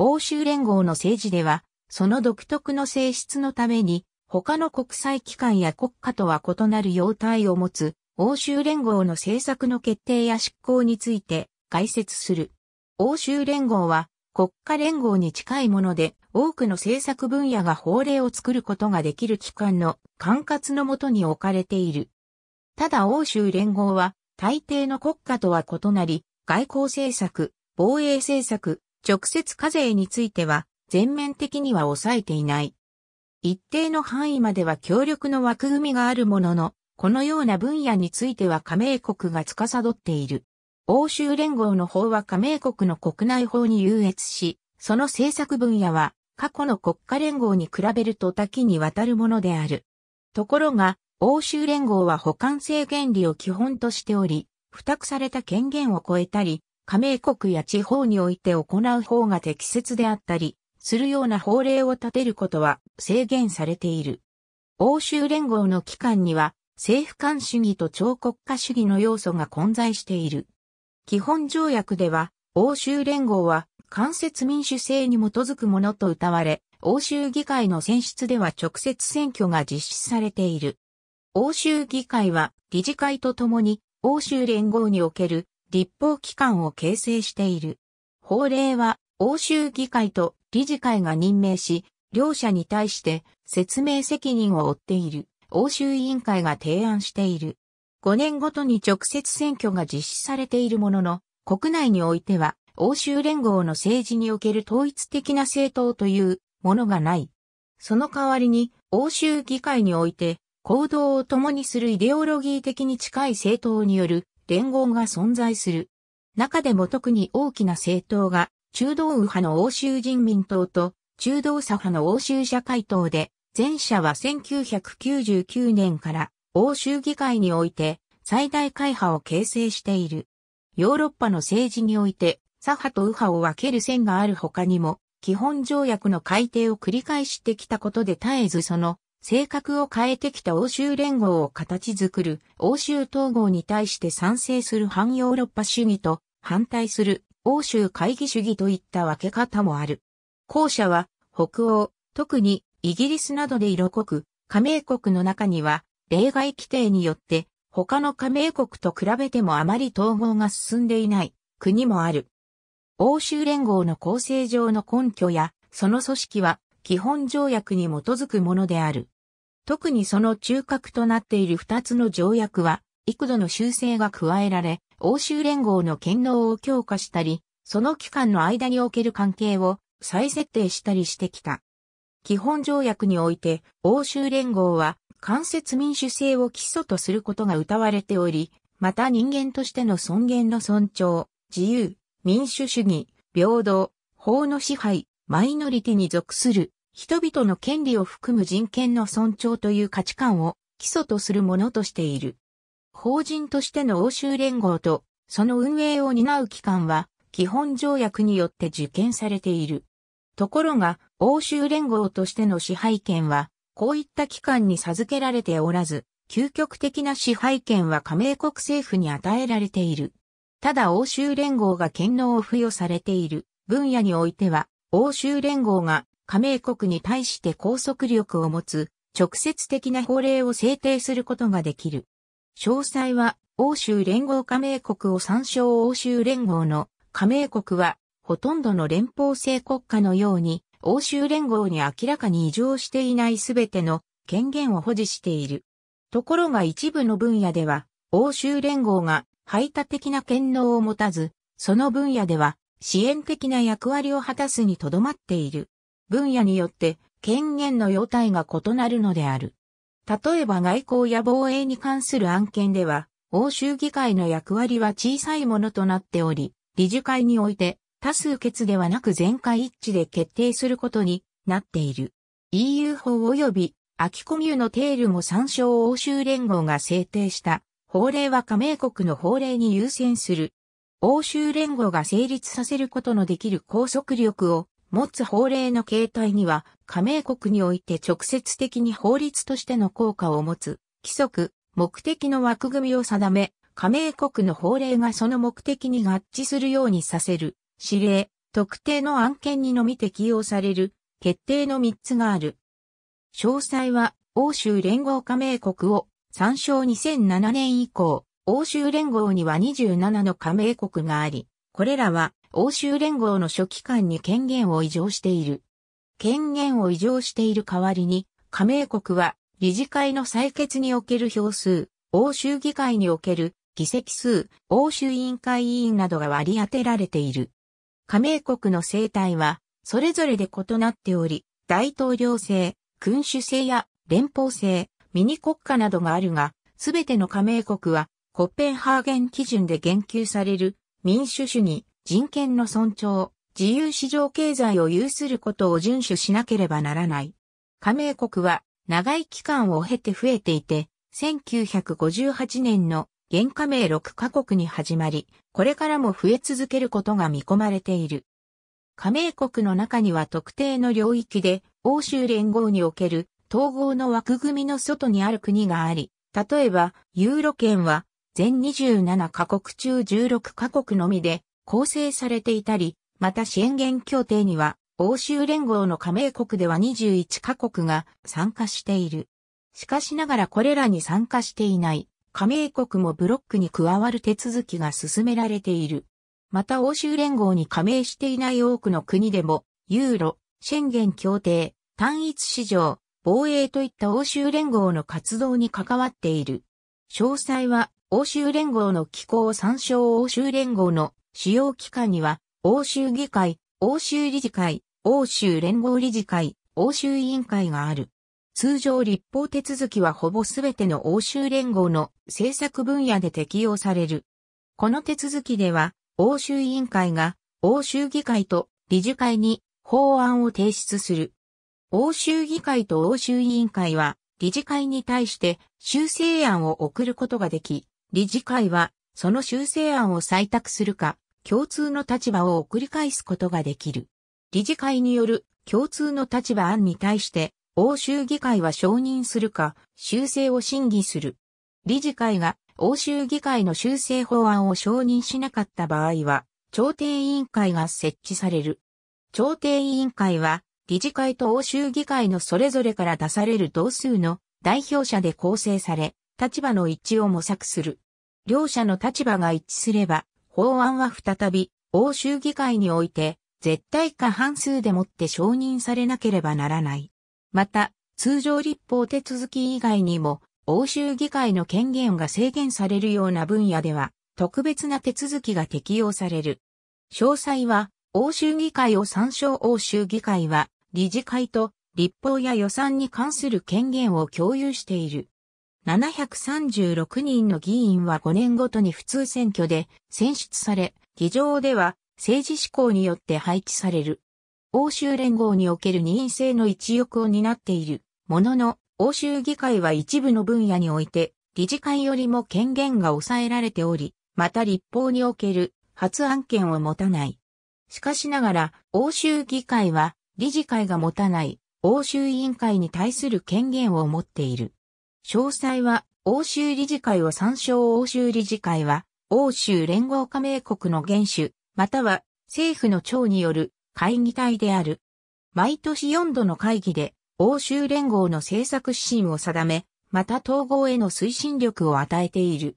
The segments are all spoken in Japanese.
欧州連合の政治では、その独特の性質のために、他の国際機関や国家とは異なる様態を持つ、欧州連合の政策の決定や執行について解説する。欧州連合は国家連合に近いもので多くの政策分野が法令を作ることができる機関の管轄のもとに置かれている。ただ欧州連合は大抵の国家とは異なり外交政策、防衛政策、直接課税については全面的には抑えていない。一定の範囲までは協力の枠組みがあるものの、このような分野については加盟国が司っている。欧州連合の法は加盟国の国内法に優越し、その政策分野は過去の国家連合に比べると多岐にわたるものである。ところが、欧州連合は補完性原理を基本としており、付託された権限を超えたり、加盟国や地方において行う方が適切であったり、するような法令を立てることは制限されている。欧州連合の機関には、政府間主義と超国家主義の要素が混在している。基本条約では、欧州連合は間接民主制に基づくものと謳われ、欧州議会の選出では直接選挙が実施されている。欧州議会は理事会とともに欧州連合における立法機関を形成している。法令は欧州議会と理事会が任命し、両者に対して説明責任を負っている欧州委員会が提案している。5年ごとに直接選挙が実施されているものの、国内においては欧州連合の政治における統一的な政党というものがない。その代わりに欧州議会において行動を共にするイデオロギー的に近い政党による連合が存在する。中でも特に大きな政党が、中道右派の欧州人民党と、中道左派の欧州社会党で、前者は1999年から欧州議会において最大会派を形成している。ヨーロッパの政治において左派と右派を分ける線がある他にも基本条約の改定を繰り返してきたことで絶えずその性格を変えてきた欧州連合を形作る欧州統合に対して賛成する反ヨーロッパ主義と反対する欧州会議主義といった分け方もある。後者は北欧、特にイギリスなどで色濃く、加盟国の中には例外規定によって他の加盟国と比べてもあまり統合が進んでいない国もある。欧州連合の構成上の根拠やその組織は基本条約に基づくものである。特にその中核となっている二つの条約は、幾度の修正が加えられ、欧州連合の権能を強化したり、その期間の間における関係を再設定したりしてきた。基本条約において、欧州連合は、間接民主制を基礎とすることが謳われており、また人間としての尊厳の尊重、自由、民主主義、平等、法の支配、マイノリティに属する人々の権利を含む人権の尊重という価値観を基礎とするものとしている。法人としての欧州連合とその運営を担う機関は基本条約によって受験されている。ところが欧州連合としての支配権はこういった機関に授けられておらず、究極的な支配権は加盟国政府に与えられている。ただ欧州連合が権能を付与されている分野においては欧州連合が加盟国に対して拘束力を持つ直接的な法令を制定することができる。詳細は欧州連合加盟国を参照欧州連合の加盟国はほとんどの連邦制国家のように欧州連合に明らかに異常していないすべての権限を保持している。ところが一部の分野では欧州連合が排他的な権能を持たず、その分野では支援的な役割を果たすにとどまっている。分野によって権限の要態が異なるのである。例えば外交や防衛に関する案件では、欧州議会の役割は小さいものとなっており、理事会において多数決ではなく全会一致で決定することになっている。EU 法及び秋コミュのテールも参照欧州連合が制定した法令は加盟国の法令に優先する欧州連合が成立させることのできる拘束力を持つ法令の形態には、加盟国において直接的に法律としての効果を持つ、規則、目的の枠組みを定め、加盟国の法令がその目的に合致するようにさせる、指令、特定の案件にのみ適用される、決定の3つがある。詳細は、欧州連合加盟国を参照2007年以降、欧州連合には27の加盟国があり、これらは欧州連合の書記官に権限を異常している。権限を異常している代わりに、加盟国は理事会の採決における票数、欧州議会における議席数、欧州委員会委員などが割り当てられている。加盟国の生態は、それぞれで異なっており、大統領制、君主制や連邦制、ミニ国家などがあるが、すべての加盟国はコッペンハーゲン基準で言及される民主主義、人権の尊重、自由市場経済を有することを遵守しなければならない。加盟国は長い期間を経て増えていて、1958年の現加盟6カ国に始まり、これからも増え続けることが見込まれている。加盟国の中には特定の領域で欧州連合における統合の枠組みの外にある国があり、例えばユーロ圏は全27カ国中16カ国のみで構成されていたり、また支援源協定には欧州連合の加盟国では21カ国が参加している。しかしながらこれらに参加していない加盟国もブロックに加わる手続きが進められている。また欧州連合に加盟していない多くの国でも、ユーロ、シェンゲン協定、単一市場、防衛といった欧州連合の活動に関わっている。詳細は欧州連合の機構を参照欧州連合の主要機関には、欧州議会、欧州理事会、欧州連合理事会、欧州委員会がある。通常立法手続きはほぼすべての欧州連合の政策分野で適用される。この手続きでは、欧州委員会が欧州議会と理事会に法案を提出する。欧州議会と欧州委員会は理事会に対して修正案を送ることができ、理事会はその修正案を採択するか、共通の立場を送り返すことができる。理事会による共通の立場案に対して欧州議会は承認するか、修正を審議する。理事会が欧州議会の修正法案を承認しなかった場合は、調停委員会が設置される。調停委員会は理事会と欧州議会のそれぞれから出される同数の代表者で構成され、立場の一致を模索する。両者の立場が一致すれば、法案は再び、欧州議会において、絶対過半数でもって承認されなければならない。また、通常立法手続き以外にも、欧州議会の権限が制限されるような分野では、特別な手続きが適用される。詳細は、欧州議会を参照欧州議会は、理事会と立法や予算に関する権限を共有している。736人の議員は5年ごとに普通選挙で選出され、議場では政治志向によって配置される。欧州連合における任意制の一翼を担っている。ものの、欧州議会は一部の分野において、理事会よりも権限が抑えられており、また立法における発案権を持たない。しかしながら、欧州議会は理事会が持たない欧州委員会に対する権限を持っている。詳細は欧州理事会を参照欧州理事会は欧州連合加盟国の元首または政府の長による会議体である。毎年4度の会議で欧州連合の政策指針を定め、また統合への推進力を与えている。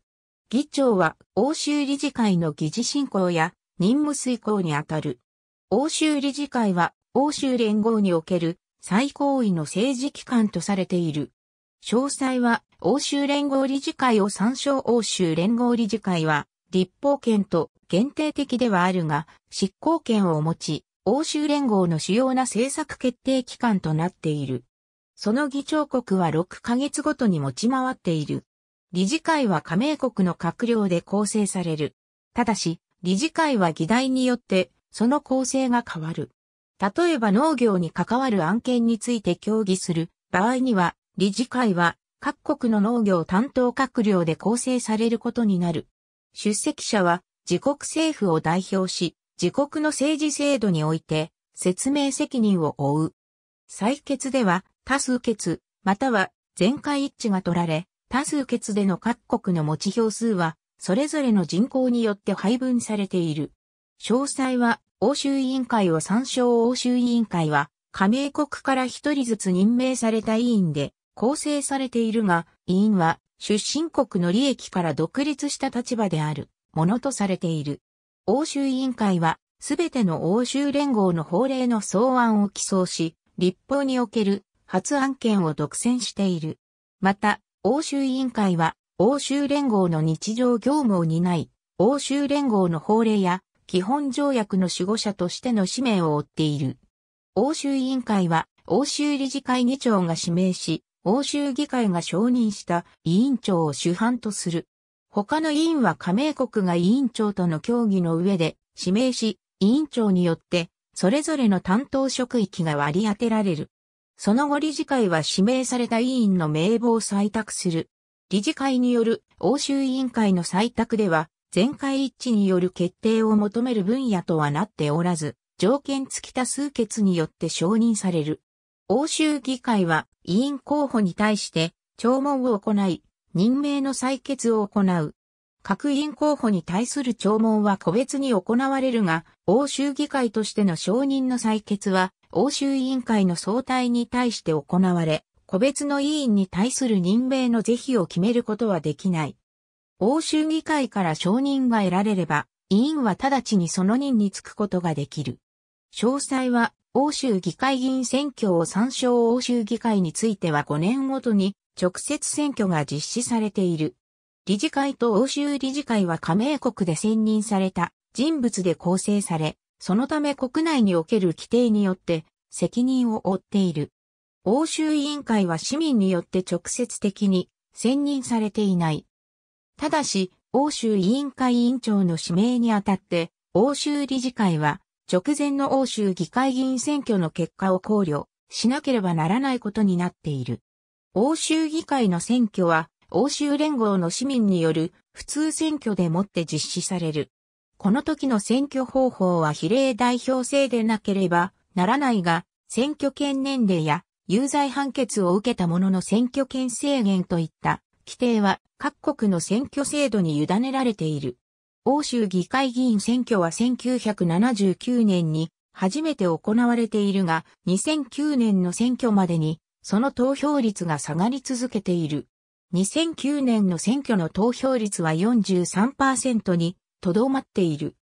議長は欧州理事会の議事進行や任務遂行にあたる。欧州理事会は欧州連合における最高位の政治機関とされている。詳細は欧州連合理事会を参照欧州連合理事会は立法権と限定的ではあるが執行権を持ち欧州連合の主要な政策決定機関となっている。その議長国は6ヶ月ごとに持ち回っている。理事会は加盟国の閣僚で構成される。ただし、理事会は議題によってその構成が変わる。例えば農業に関わる案件について協議する場合には、理事会は各国の農業担当閣僚で構成されることになる。出席者は自国政府を代表し、自国の政治制度において説明責任を負う。採決では多数決、または全会一致が取られ、多数決での各国の持ち票数は、それぞれの人口によって配分されている。詳細は欧州委員会を参照欧州委員会は、加盟国から一人ずつ任命された委員で構成されているが、委員は出身国の利益から独立した立場であるものとされている。欧州委員会は、すべての欧州連合の法令の草案を起草し、立法における発案権を独占している。また、欧州委員会は、欧州連合の日常業務を担い、欧州連合の法令や基本条約の守護者としての使命を負っている。欧州委員会は、欧州理事会議長が指名し、欧州議会が承認した委員長を主犯とする。他の委員は加盟国が委員長との協議の上で指名し、委員長によってそれぞれの担当職域が割り当てられる。その後理事会は指名された委員の名簿を採択する。理事会による欧州委員会の採択では、全会一致による決定を求める分野とはなっておらず、条件付き多数決によって承認される。欧州議会は委員候補に対して聴聞を行い、任命の採決を行う。各委員候補に対する聴聞は個別に行われるが、欧州議会としての承認の採決は、欧州委員会の総体に対して行われ、個別の委員に対する任命の是非を決めることはできない。欧州議会から承認が得られれば、委員は直ちにその任に就くことができる。詳細は、欧州議会議員選挙を参照欧州議会については5年ごとに直接選挙が実施されている。理事会と欧州理事会は加盟国で選任された人物で構成され、そのため国内における規定によって責任を負っている。欧州委員会は市民によって直接的に選任されていない。ただし、欧州委員会委員長の指名にあたって、欧州理事会は、直前の欧州議会議員選挙の結果を考慮しなければならないことになっている。欧州議会の選挙は、欧州連合の市民による普通選挙でもって実施される。この時の選挙方法は比例代表制でなければならないが、選挙権年齢や有罪判決を受けた者の選挙権制限といった規定は各国の選挙制度に委ねられている。欧州議会議員選挙は1979年に初めて行われているが、2009年の選挙までにその投票率が下がり続けている。2009年の選挙の投票率は43%にとどまっている。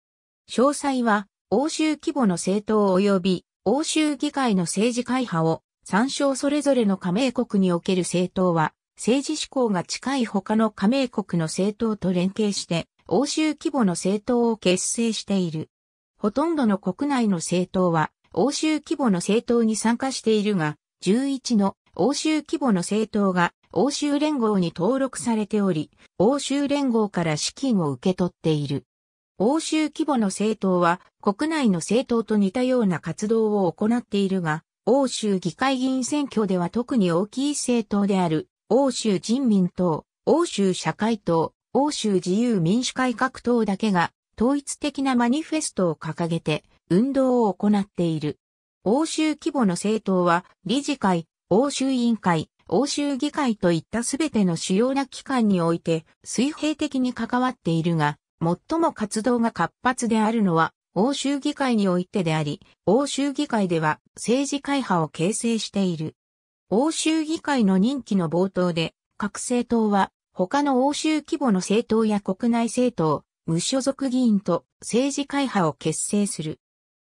詳細は欧州規模の政党及び欧州議会の政治会派を参照それぞれの加盟国における政党は政治志向が近い他の加盟国の政党と連携して、欧州規模の政党を結成している。ほとんどの国内の政党は、欧州規模の政党に参加しているが、11の欧州規模の政党が欧州連合に登録されており、欧州連合から資金を受け取っている。欧州規模の政党は国内の政党と似たような活動を行っているが、欧州議会議員選挙では特に大きい政党である欧州人民党、欧州社会党、欧州自由民主改革党だけが統一的なマニフェストを掲げて運動を行っている。欧州規模の政党は理事会、欧州委員会、欧州議会といったすべての主要な機関において水平的に関わっているが、最も活動が活発であるのは欧州議会においてであり、欧州議会では政治会派を形成している。欧州議会の任期の冒頭で、各政党は他の欧州規模の政党や国内政党、無所属議員と政治会派を結成する。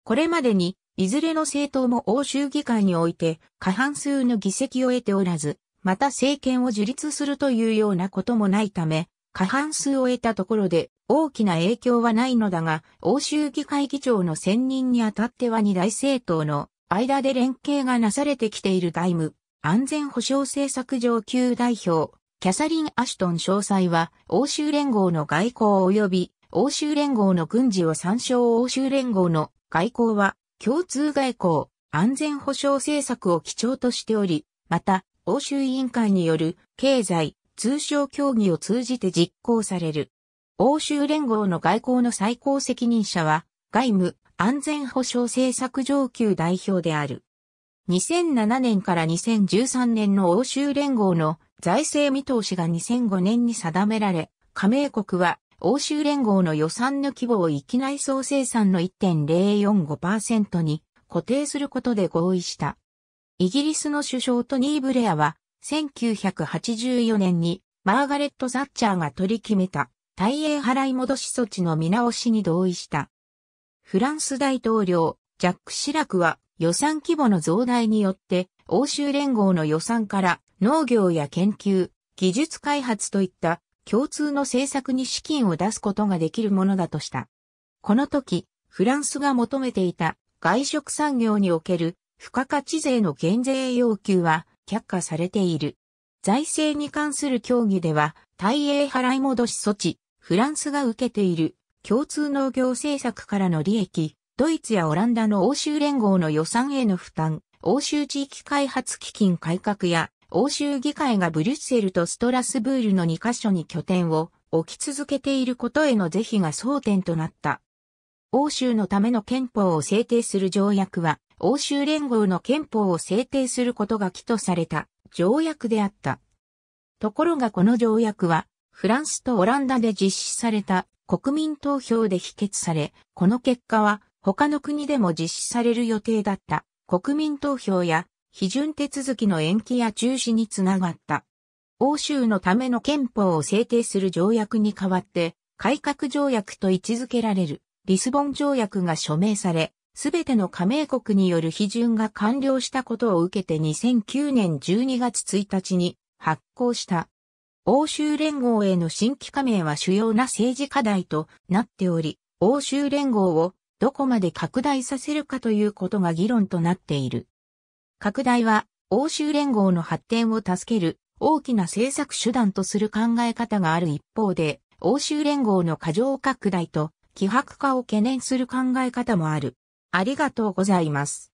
これまでに、いずれの政党も欧州議会において過半数の議席を得ておらず、また政権を樹立するというようなこともないため、過半数を得たところで大きな影響はないのだが、欧州議会議長の選任にあたっては二大政党の間で連携がなされてきている外務、安全保障政策上級代表、キャサリン・アシュトン詳細は、欧州連合の外交及び、欧州連合の軍事を参照欧州連合の外交は、共通外交、安全保障政策を基調としており、また、欧州委員会による経済、通商協議を通じて実行される。欧州連合の外交の最高責任者は、外務、安全保障政策上級代表である。2007年から2013年の欧州連合の財政見通しが2005年に定められ、加盟国は欧州連合の予算の規模を域内総生産の1.045%に固定することで合意した。イギリスの首相トニー・ブレアは1984年にマーガレット・ザッチャーが取り決めた大英払い戻し措置の見直しに同意した。フランス大統領ジャック・シラクは予算規模の増大によって、欧州連合の予算から農業や研究、技術開発といった共通の政策に資金を出すことができるものだとした。この時、フランスが求めていた外食産業における付加価値税の減税要求は却下されている。財政に関する協議では、対英払い戻し措置、フランスが受けている共通農業政策からの利益、ドイツやオランダの欧州連合の予算への負担、欧州地域開発基金改革や、欧州議会がブリュッセルとストラスブールの2カ所に拠点を置き続けていることへの是非が争点となった。欧州のための憲法を制定する条約は、欧州連合の憲法を制定することが起とされた条約であった。ところがこの条約は、フランスとオランダで実施された国民投票で否決され、この結果は他の国でも実施される予定だった国民投票や批准手続きの延期や中止につながった。欧州のための憲法を制定する条約に代わって、改革条約と位置づけられるリスボン条約が署名され、すべての加盟国による批准が完了したことを受けて2009年12月1日に発行した。欧州連合への新規加盟は主要な政治課題となっており、欧州連合をどこまで拡大させるかということが議論となっている。拡大は欧州連合の発展を助ける大きな政策手段とする考え方がある一方で、欧州連合の過剰拡大と希薄化を懸念する考え方もある。ありがとうございます。